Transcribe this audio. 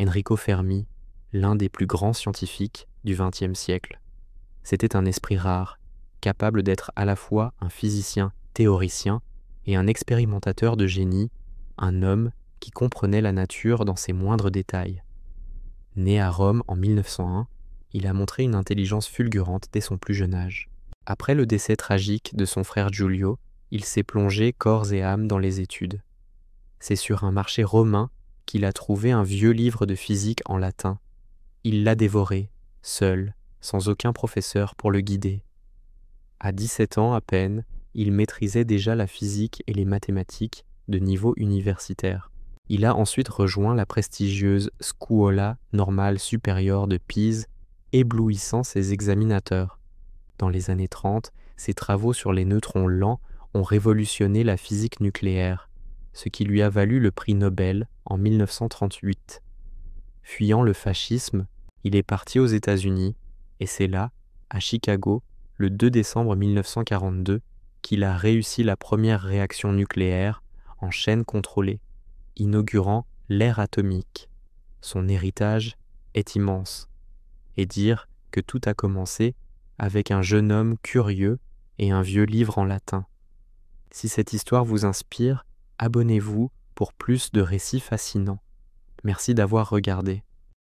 Enrico Fermi, l'un des plus grands scientifiques du XXe siècle. C'était un esprit rare, capable d'être à la fois un physicien théoricien et un expérimentateur de génie, un homme qui comprenait la nature dans ses moindres détails. Né à Rome en 1901, il a montré une intelligence fulgurante dès son plus jeune âge. Après le décès tragique de son frère Giulio, il s'est plongé corps et âme dans les études. C'est sur un marché romain qu'il a trouvé un vieux livre de physique en latin. Il l'a dévoré, seul, sans aucun professeur pour le guider. À 17 ans à peine, il maîtrisait déjà la physique et les mathématiques de niveau universitaire. Il a ensuite rejoint la prestigieuse Scuola Normale Supérieure de Pise, éblouissant ses examinateurs. Dans les années 30, ses travaux sur les neutrons lents ont révolutionné la physique nucléaire ce qui lui a valu le prix Nobel en 1938. Fuyant le fascisme, il est parti aux États-Unis, et c'est là, à Chicago, le 2 décembre 1942, qu'il a réussi la première réaction nucléaire en chaîne contrôlée, inaugurant l'ère atomique. Son héritage est immense. Et dire que tout a commencé avec un jeune homme curieux et un vieux livre en latin. Si cette histoire vous inspire, abonnez-vous pour plus de récits fascinants. Merci d'avoir regardé.